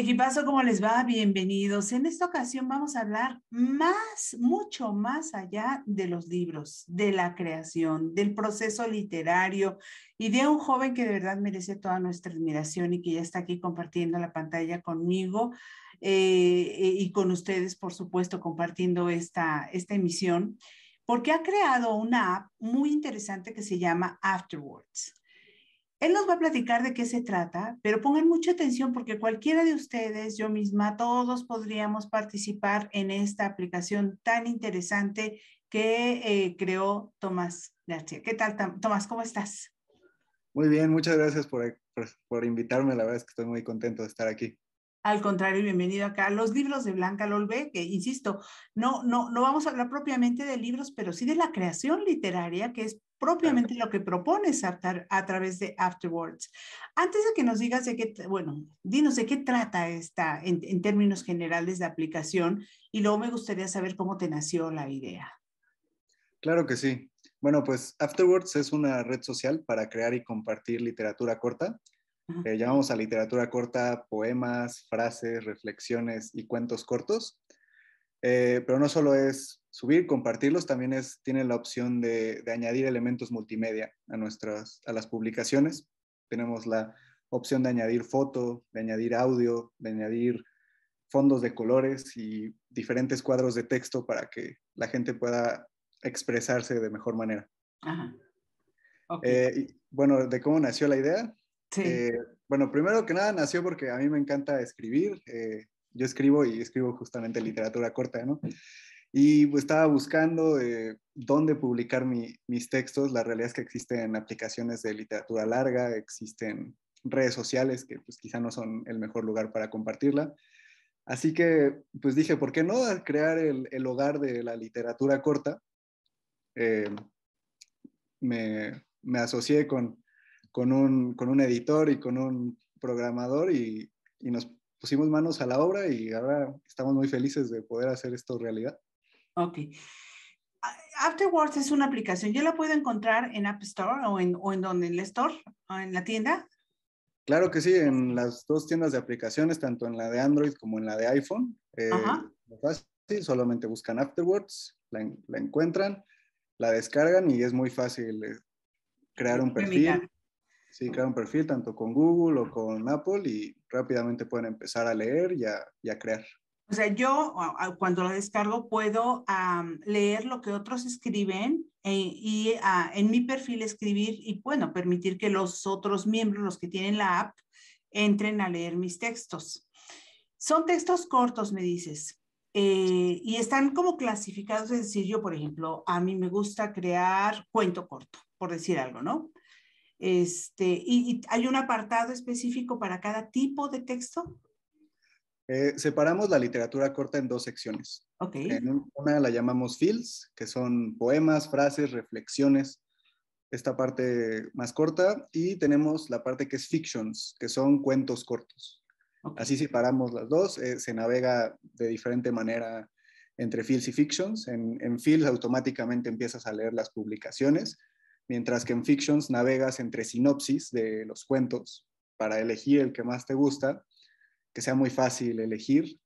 Equipazo, ¿cómo les va? Bienvenidos. En esta ocasión vamos a hablar más, mucho más allá de los libros, de la creación, del proceso literario y de un joven que de verdad merece toda nuestra admiración y que ya está aquí compartiendo la pantalla conmigo eh, y con ustedes, por supuesto, compartiendo esta, esta emisión, porque ha creado una app muy interesante que se llama Afterwards. Él nos va a platicar de qué se trata, pero pongan mucha atención porque cualquiera de ustedes, yo misma, todos podríamos participar en esta aplicación tan interesante que eh, creó Tomás García. ¿Qué tal, Tomás? ¿Cómo estás? Muy bien, muchas gracias eh, por, por, invitarme. La verdad es que estoy muy contento de estar aquí. Al contrario, bienvenido acá. Los libros de Blanca Lolbe, que insisto, no, no, no vamos a hablar propiamente de libros, pero sí de la creación literaria, que es propiamente lo que propones a, a, través de Afterwards. Antes de que nos digas de qué, bueno, dinos de qué trata esta en, términos generales de aplicación y luego me gustaría saber cómo te nació la idea. Claro que sí. Bueno, pues Afterwards es una red social para crear y compartir literatura corta. llamamos a literatura corta poemas, frases, reflexiones y cuentos cortos. Eh, pero no solo es subir, compartirlos, también es, tiene la opción de, añadir elementos multimedia a, nuestras, a las publicaciones. Tenemos la opción de añadir foto, de añadir audio, de añadir fondos de colores y diferentes cuadros de texto para que la gente pueda expresarse de mejor manera. Eh, bueno, de cómo nació la idea. Eh, bueno, primero que nada nació porque a mí me encanta escribir. Eh, yo escribo y escribo justamente literatura corta, ¿no? Y pues, estaba buscando eh, dónde publicar mis textos. La realidad es que existen aplicaciones de literatura larga, existen redes sociales que pues quizá no son el mejor lugar para compartirla. Así que pues dije, ¿por qué no crear el, hogar de la literatura corta? Eh, me, me, asocié con, con, un, con, un, editor y con un programador y, y nos pusimos manos a la obra y ahora estamos muy felices de poder hacer esto realidad. Ok. Afterwards es una aplicación. ¿Yo la puedo encontrar en App Store o en, donde? ¿En la Store? ¿O en la tienda? Claro que sí, en las dos tiendas de aplicaciones, tanto en la de Android como en la de iPhone. Eh, es Fácil, solamente buscan Afterwards, la, encuentran, la descargan y es muy fácil eh, crear un perfil. Sí, crear un perfil tanto con Google o con Apple y rápidamente pueden empezar a leer y a crear. O sea, yo cuando la descargo puedo leer lo que otros escriben e, y ah, en mi perfil escribir y, bueno, permitir que los otros miembros, los que tienen la app, entren a leer mis textos. Son textos cortos, me dices, eh, y están como clasificados, es decir, yo, por ejemplo, a mí me gusta crear cuento corto, por decir algo, ¿no? Este, y, y hay un apartado específico para cada tipo de texto eh, separamos la literatura corta en dos secciones. En una la llamamos fields, que son poemas, frases, reflexiones, esta parte más corta, y tenemos la parte que es fictions, que son cuentos cortos. Así separamos las dos, eh, se navega de diferente manera entre fields y fictions. En, en fields automáticamente empiezas a leer las publicaciones, mientras que en fictions navegas entre sinopsis de los cuentos para elegir el que más te gusta que sea muy fácil elegir,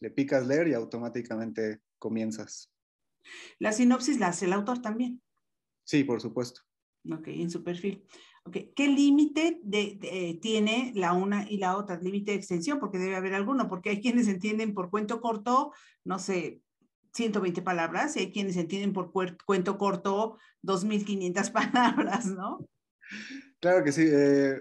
le picas leer y automáticamente comienzas. La sinopsis la hace el autor también. Sí, por supuesto. Ok, en su perfil. Okay. ¿Qué límite tiene la una y la otra? Límite de extensión, porque debe haber alguno, porque hay quienes entienden por cuento corto, no sé, 120 palabras, y hay quienes entienden por cuento corto 2.500 palabras, ¿no? Claro que sí. Eh,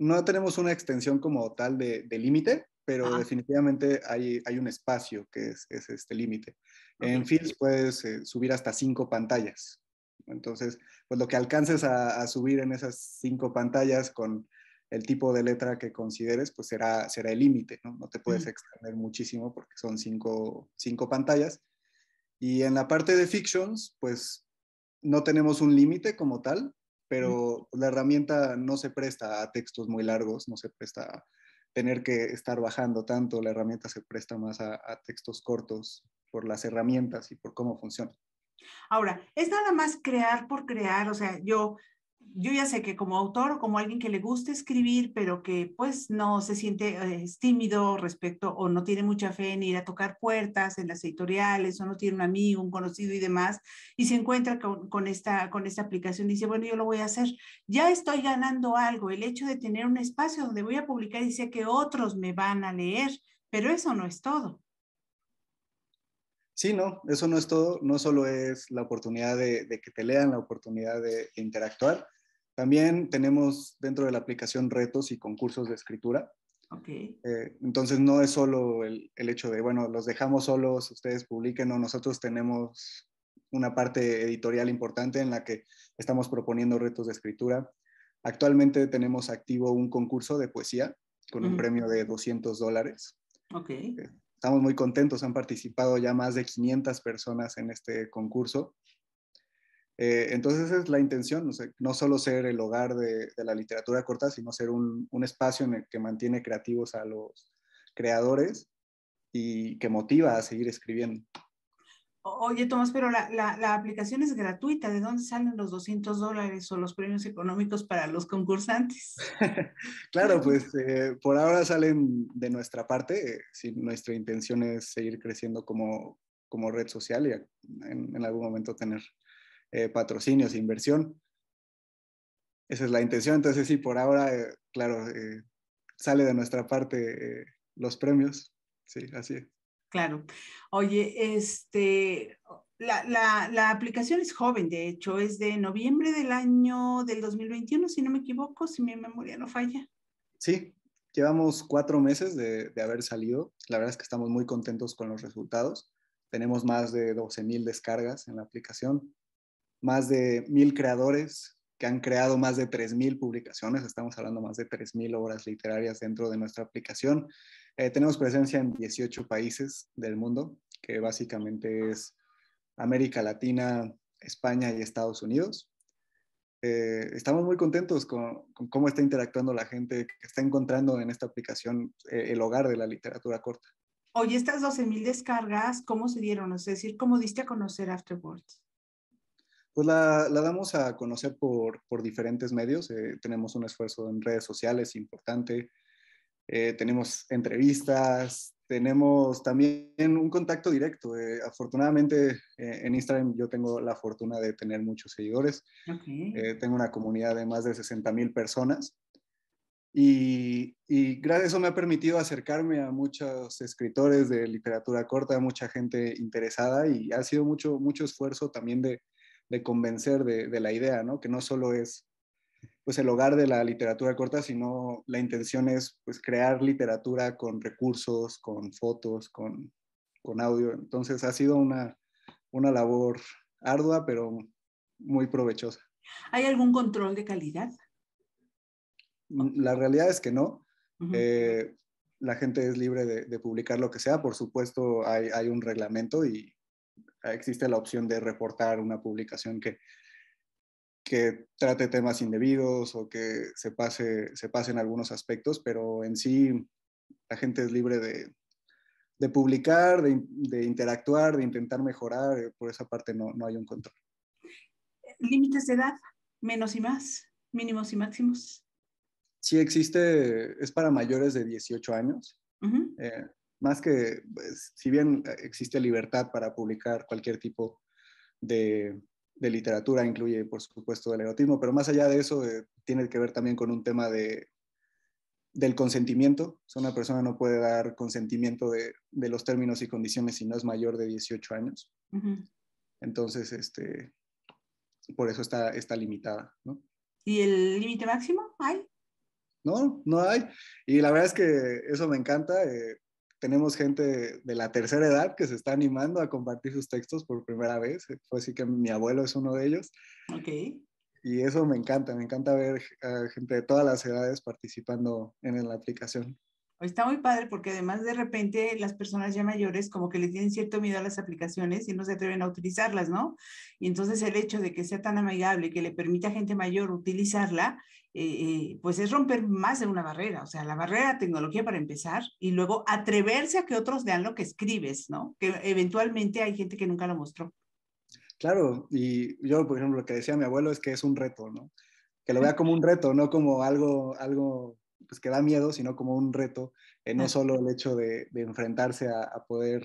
no tenemos una extensión como tal de límite pero definitivamente hay, hay, un espacio que es, este límite. En Fields puedes eh, subir hasta cinco pantallas. Entonces, pues lo que alcances a, subir en esas cinco pantallas con el tipo de letra que consideres, pues será, será el límite, ¿no? te puedes extender muchísimo porque son cinco, pantallas. Y en la parte de fictions, pues no tenemos un límite como tal, pero la herramienta no se presta a textos muy largos, no se presta a tener que estar bajando tanto, la herramienta se presta más a, textos cortos por las herramientas y por cómo funciona. Ahora, es nada más crear por crear, o sea, yo yo ya sé que como autor o como alguien que le gusta escribir, pero que pues no se siente eh, tímido respecto o no tiene mucha fe en ir a tocar puertas en las editoriales o no tiene un amigo, un conocido y demás, y se encuentra con, esta, con esta aplicación y dice, bueno, yo lo voy a hacer, ya estoy ganando algo, el hecho de tener un espacio donde voy a publicar y sé que otros me van a leer, pero eso no es todo. Sí, no, eso no es todo, no solo es la oportunidad de, que te lean, la oportunidad de interactuar, también tenemos dentro de la aplicación retos y concursos de escritura. Eh, entonces no es solo el, hecho de, bueno, los dejamos solos, ustedes publiquen o nosotros tenemos una parte editorial importante en la que estamos proponiendo retos de escritura. Actualmente tenemos activo un concurso de poesía con un premio de 200 dólares. Eh, estamos muy contentos, han participado ya más de 500 personas en este concurso. Eh, entonces esa es la intención, no, solo ser el hogar de, la literatura corta, sino ser un, espacio en el que mantiene creativos a los creadores y que motiva a seguir escribiendo. Oye, Tomás, pero la, aplicación es gratuita. ¿De dónde salen los 200 dólares o los premios económicos para los concursantes? claro, pues eh, por ahora salen de nuestra parte. Eh, si nuestra intención es seguir creciendo como, como red social y en algún momento tener eh, patrocinios, e inversión. Esa es la intención. Entonces, sí, por ahora, eh, claro, eh, sale de nuestra parte los premios. Sí, así es. Claro. Oye, este, la, aplicación es joven, de hecho, es de noviembre del año del 2021, si no me equivoco, si mi memoria no falla. Sí, llevamos cuatro meses de, de haber salido. La verdad es que estamos muy contentos con los resultados. Tenemos más de 12.000 descargas en la aplicación más de mil creadores que han creado más de 3.000 publicaciones, estamos hablando más de 3.000 obras literarias dentro de nuestra aplicación. Eh, tenemos presencia en 18 países del mundo, que básicamente es América Latina, España y Estados Unidos. Eh, estamos muy contentos con, cómo está interactuando la gente que está encontrando en esta aplicación eh, el hogar de la literatura corta. Oye, estas 12.000 descargas, ¿cómo se dieron? Es decir, ¿cómo diste a conocer Afterwords? pues la, la, damos a conocer por, por diferentes medios. Eh, tenemos un esfuerzo en redes sociales importante, eh, tenemos entrevistas, tenemos también un contacto directo. Eh, afortunadamente en Instagram yo tengo la fortuna de tener muchos seguidores. tengo una comunidad de más de 60 mil personas. Y, y gracias a eso me ha permitido acercarme a muchos escritores de literatura corta, mucha gente interesada y ha sido mucho, mucho esfuerzo también de, de convencer de, la idea, ¿no? Que no solo es pues el hogar de la literatura corta, sino la intención es pues crear literatura con recursos, con fotos, con, audio. Entonces ha sido una, labor ardua, pero muy provechosa. ¿Hay algún control de calidad? Mm, la realidad es que no. Eh, la gente es libre de, publicar lo que sea. Por supuesto, hay, hay un reglamento y, Ah, existe la opción de reportar una publicación que, trate temas indebidos o que se pase, se pasen algunos aspectos, pero en sí la gente es libre de, publicar, de, interactuar, de intentar mejorar. Eh, por esa parte no, no hay un control. Límites de edad, menos y más, mínimos y máximos. Sí existe, es para mayores de 18 años más que, pues, si bien eh, existe libertad para publicar cualquier tipo de, literatura, incluye por supuesto el erotismo, pero más allá de eso eh, tiene que ver también con un tema de, del consentimiento. O sea, una persona no puede dar consentimiento de, los términos y condiciones si no es mayor de 18 años. Entonces, este, por eso está, está limitada. ¿Y el límite máximo hay? No, no hay. Y la verdad es que eso me encanta. Eh, tenemos gente de la tercera edad que se está animando a compartir sus textos por primera vez. Eh, fue así que mi abuelo es uno de ellos. Y eso me encanta, me encanta ver a eh, gente de todas las edades participando en la aplicación. Está muy padre porque además de repente las personas ya mayores como que les tienen cierto miedo a las aplicaciones y no se atreven a utilizarlas, ¿no? Y entonces el hecho de que sea tan amigable, y que le permita a gente mayor utilizarla, eh, eh, pues es romper más de una barrera, o sea, la barrera tecnología para empezar y luego atreverse a que otros vean lo que escribes, ¿no? Que eventualmente hay gente que nunca lo mostró. Claro, y yo, por ejemplo, lo que decía mi abuelo es que es un reto, ¿no? Que lo vea como un reto, no como algo, algo pues que da miedo, sino como un reto, eh, no solo el hecho de, enfrentarse a, poder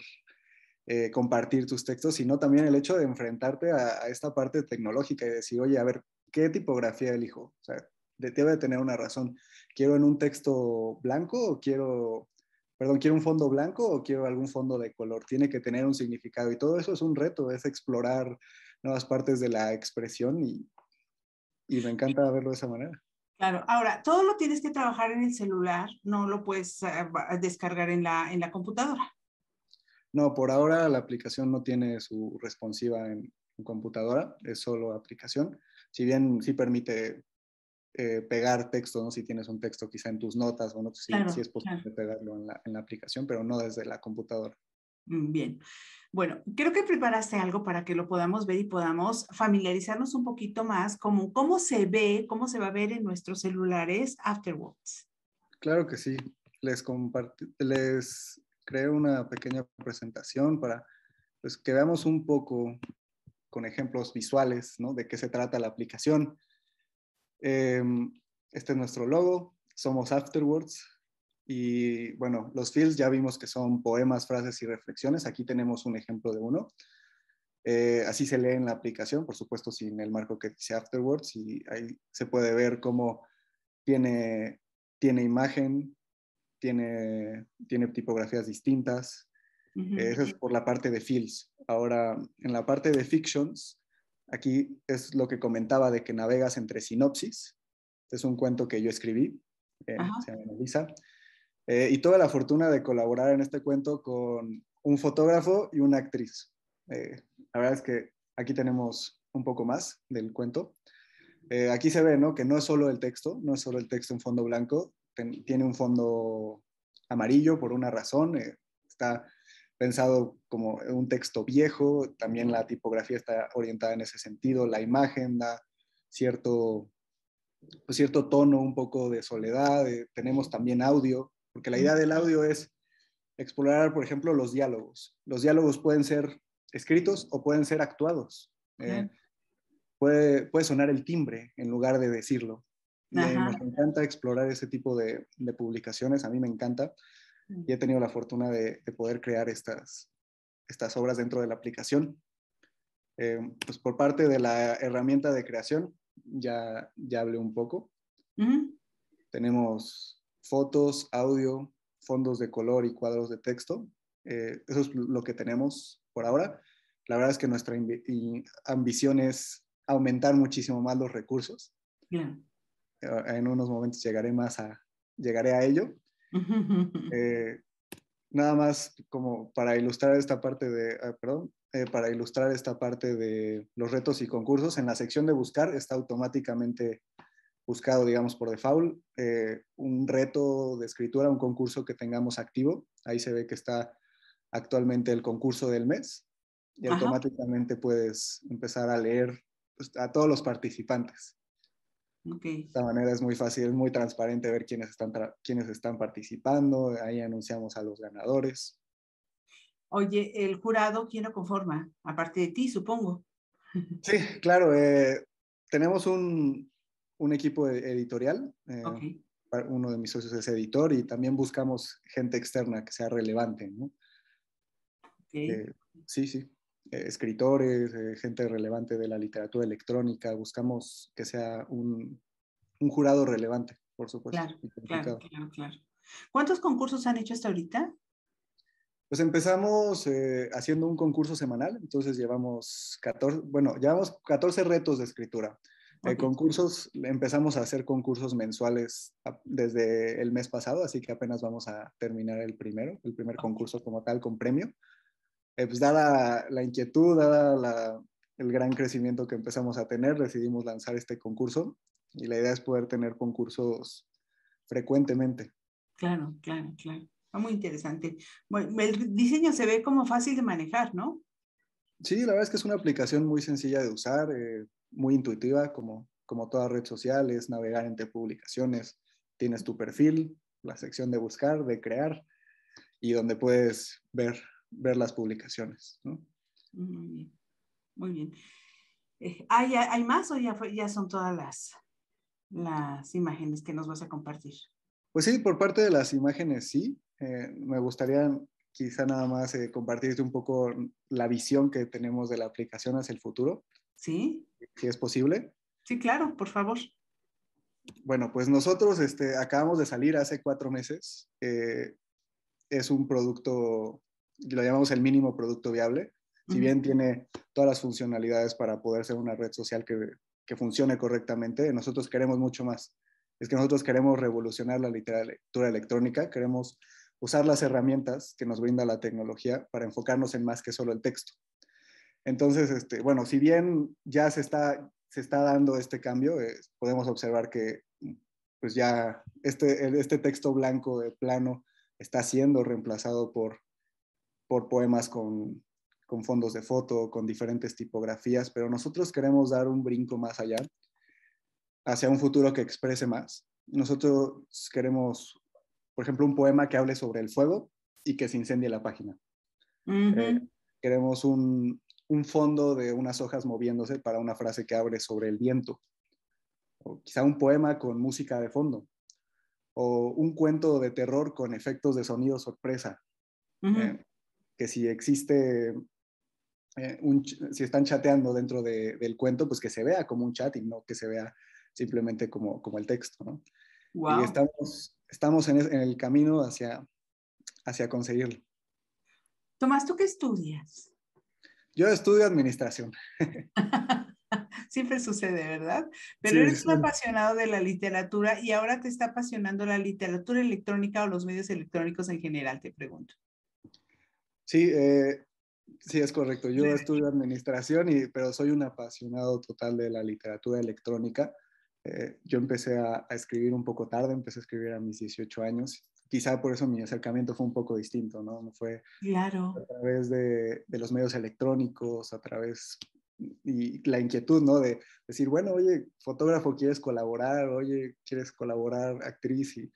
eh, compartir tus textos, sino también el hecho de enfrentarte a, esta parte tecnológica y decir, oye, a ver, ¿qué tipografía elijo? O sea, de, tener una razón. ¿Quiero en un texto blanco o quiero, perdón, quiero un fondo blanco o quiero algún fondo de color? Tiene que tener un significado y todo eso es un reto, es explorar nuevas partes de la expresión y, y me encanta verlo de esa manera. Claro, ahora, todo lo tienes que trabajar en el celular, no lo puedes ah, ah, descargar en la, en la computadora. No, por ahora la aplicación no tiene su responsiva en, computadora, es solo aplicación. Si bien sí permite eh, pegar texto, Si tienes un texto quizá en tus notas, o no pues es posible pegarlo en la, en la aplicación, pero no desde la computadora. Mm, bien. Bueno, creo que preparaste algo para que lo podamos ver y podamos familiarizarnos un poquito más como cómo se ve, cómo se va a ver en nuestros celulares Afterwards. Claro que sí. Les, les una pequeña presentación para pues, que veamos un poco con ejemplos visuales ¿no? de qué se trata la aplicación. Em, este es nuestro logo. Somos Afterwards, y bueno, los fields ya vimos que son poemas, frases y reflexiones. Aquí tenemos un ejemplo de uno. Eh, así se lee en la aplicación, por supuesto, sin el marco que dice Afterwards. Y ahí se puede ver cómo tiene, tiene imagen, tiene, tiene tipografías distintas. Eh, eso es por la parte de fields. Ahora, en la parte de fictions, aquí es lo que comentaba de que navegas entre sinopsis. Este es un cuento que yo escribí, eh, se llama analiza. Eh, y toda la fortuna de colaborar en este cuento con un fotógrafo y una actriz. Eh, la verdad es que aquí tenemos un poco más del cuento. Eh, aquí se ve ¿no? que no es solo el texto, no es solo el texto en fondo blanco, tiene un fondo amarillo por una razón, está pensado como un texto viejo, también la tipografía está orientada en ese sentido, la imagen da cierto, cierto tono un poco de soledad, tenemos también audio, porque la idea del audio es explorar, por ejemplo, los diálogos. Los diálogos pueden ser escritos o pueden ser actuados. Eh, puede, sonar el timbre en lugar de decirlo. Y, encanta explorar ese tipo de, publicaciones, a mí me encanta. Mm. Y he tenido la fortuna de, poder crear estas, obras dentro de la aplicación. Eh, pues por parte de la herramienta de creación, ya, ya hablé un poco. Tenemos fotos, audio, fondos de color y cuadros de texto. Eh, eso es lo que tenemos por ahora. La verdad es que nuestra ambición es aumentar muchísimo más los recursos. Eh, en unos momentos llegaré más a, llegaré a ello. Eh, nada más como para ilustrar esta parte de, ah, perdón, para ilustrar esta parte de los retos y concursos, en la sección de buscar está automáticamente buscado, digamos, por default, eh, un reto de escritura, un concurso que tengamos activo. Ahí se ve que está actualmente el concurso del mes y automáticamente puedes empezar a leer pues, a todos los participantes. Okay. De esta manera es muy fácil, es muy transparente ver quiénes están, quiénes están participando, ahí anunciamos a los ganadores. Oye, el jurado, ¿quién lo conforma? Aparte de ti, supongo. Sí, claro. Eh, tenemos un, un equipo e-, editorial. Eh, uno de mis socios es editor y también buscamos gente externa que sea relevante. Eh, sí, sí. Eh, escritores, gente relevante de la literatura electrónica. Buscamos que sea un, jurado relevante, por supuesto. Claro, claro, claro, ¿Cuántos concursos han hecho hasta ahorita? Pues empezamos haciendo un concurso semanal, entonces llevamos 14, bueno, llevamos 14 retos de escritura. Eh, concursos, empezamos a hacer concursos mensuales desde el mes pasado, así que apenas vamos a terminar el primero, el primer concurso como tal con premio. Eh, pues dada la inquietud, dada la, el gran crecimiento que empezamos a tener, decidimos lanzar este concurso y la idea es poder tener concursos frecuentemente. Claro, claro, claro. Muy interesante. el diseño se ve como fácil de manejar, ¿no? Sí, la verdad es que es una aplicación muy sencilla de usar. Eh, muy intuitiva, como, como toda red social, es navegar entre publicaciones. Tienes tu perfil, la sección de buscar, de crear, y donde puedes ver, ver las publicaciones. Muy bien. ¿hay, eh, ah, ¿hay, más o ya, ya son todas las, las imágenes que nos vas a compartir? Pues sí, por parte de las imágenes sí. Eh, me gustaría quizá nada más eh, compartirte un poco la visión que tenemos de la aplicación hacia el futuro. ¿Sí? Si es posible. Sí, claro, por favor. Bueno, pues nosotros este, acabamos de salir hace cuatro meses. Eh, es un producto, lo llamamos el mínimo producto viable. Si bien tiene todas las funcionalidades para poder ser una red social que, que funcione correctamente, nosotros queremos mucho más. Es que nosotros queremos revolucionar la literatura electrónica, queremos usar las herramientas que nos brinda la tecnología para enfocarnos en más que solo el texto. Entonces, este, bueno, si bien ya se está, se está dando este cambio, podemos observar que mm, pues ya este, este texto blanco de plano está siendo reemplazado por, por poemas con, fondos de foto, con diferentes tipografías, pero nosotros queremos dar un brinco más allá, hacia un futuro que exprese más. Nosotros queremos, por ejemplo, un poema que hable sobre el fuego y que se incendie la página. Eh, queremos un, un fondo de unas hojas moviéndose para una frase que abre sobre el viento, o quizá un poema con música de fondo, o un cuento de terror con efectos de sonido sorpresa, eh, que si existe, eh, si están chateando dentro del cuento, pues que se vea como un chat y no que se vea simplemente como, el texto. Y estamos, en, el camino hacia, hacia conseguirlo. Tomás, ¿tú qué estudias? Yo estudio administración. Siempre sucede, ¿verdad? Pero eres un apasionado de la literatura y ahora te está apasionando la literatura electrónica o los medios electrónicos en general, te pregunto. Sí, eh, sí es correcto. Yo estudio administración, y, pero soy un apasionado total de la literatura electrónica. Eh, yo empecé a, a, escribir un poco tarde, empecé a escribir a mis 18 años quizá por eso mi acercamiento fue un poco distinto, ¿no? Fue claro. a través de, los medios electrónicos, a través y la inquietud, ¿no? De decir, bueno, oye, fotógrafo, ¿quieres colaborar? Oye, ¿quieres colaborar actriz? Y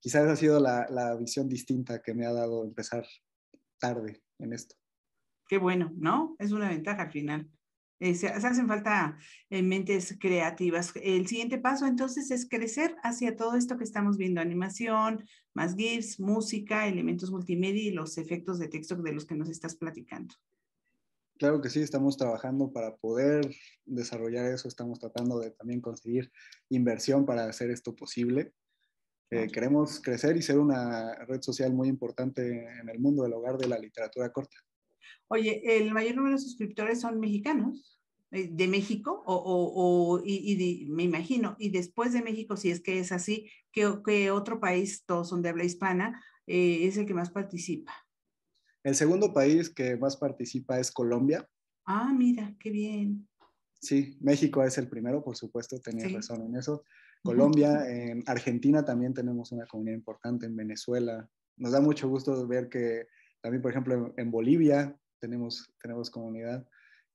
quizás ha sido la, la visión distinta que me ha dado empezar tarde en esto. Qué bueno, ¿no? Es una ventaja al final. Eh, se, hacen falta mentes creativas. El siguiente paso entonces es crecer hacia todo esto que estamos viendo, animación, más GIFs, música, elementos multimedia y los efectos de texto de los que nos estás platicando. Claro que sí, estamos trabajando para poder desarrollar eso, estamos tratando de también conseguir inversión para hacer esto posible. Eh, queremos crecer y ser una red social muy importante en el mundo del hogar de la literatura corta. Oye, el mayor número de suscriptores son mexicanos eh, de México o, o, y, me imagino, y después de México, si es que es así, ¿qué, otro país, todos son de habla hispana, eh, es el que más participa? El segundo país que más participa es Colombia. Ah, mira, qué bien. Sí, México es el primero, por supuesto, tenías razón en eso. Colombia, en Argentina también tenemos una comunidad importante, en Venezuela. Nos da mucho gusto ver que también, por ejemplo, en, Bolivia tenemos, tenemos comunidad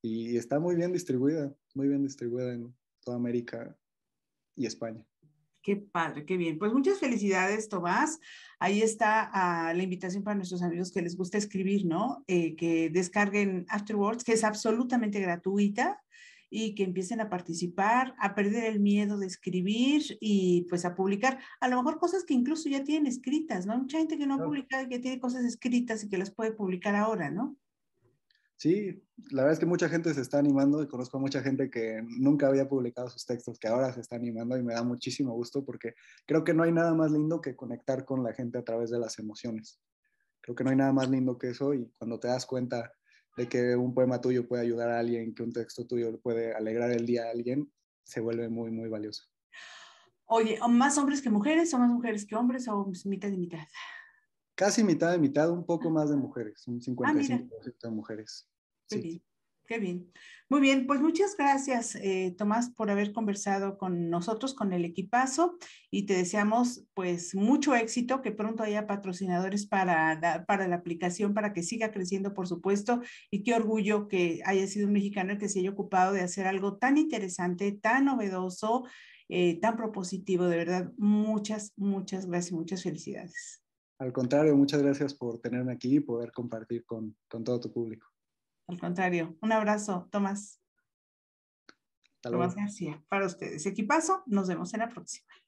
y, está muy bien distribuida, muy bien distribuida en toda América y España. Qué padre, qué bien. Pues muchas felicidades, Tomás. Ahí está ah, la invitación para nuestros amigos que les gusta escribir, ¿no? Eh, que descarguen afterwards que es absolutamente gratuita y que empiecen a participar, a perder el miedo de escribir y pues a publicar, a lo mejor cosas que incluso ya tienen escritas, ¿no? Mucha gente que no ha publicado y que tiene cosas escritas y que las puede publicar ahora, ¿no? Sí, la verdad es que mucha gente se está animando y conozco a mucha gente que nunca había publicado sus textos, que ahora se está animando y me da muchísimo gusto porque creo que no hay nada más lindo que conectar con la gente a través de las emociones. Creo que no hay nada más lindo que eso y cuando te das cuenta de que un poema tuyo puede ayudar a alguien, que un texto tuyo puede alegrar el día a alguien, se vuelve muy, muy valioso. Oye, ¿más hombres que mujeres o más mujeres que hombres o pues mitad y mitad? Casi mitad de mitad, un poco ah. más de mujeres, un 55% ah, de mujeres. Sí. Qué bien. Muy bien, pues muchas gracias, eh, Tomás, por haber conversado con nosotros, con el equipazo, y te deseamos pues mucho éxito, que pronto haya patrocinadores para la, para la aplicación, para que siga creciendo, por supuesto, y qué orgullo que haya sido un mexicano el que se haya ocupado de hacer algo tan interesante, tan novedoso, eh, tan propositivo. De verdad, muchas, muchas gracias y muchas felicidades. Al contrario, muchas gracias por tenerme aquí y poder compartir con, con todo tu público. Al contrario, un abrazo, Tomás. Tomás García, para ustedes. Equipazo, nos vemos en la próxima.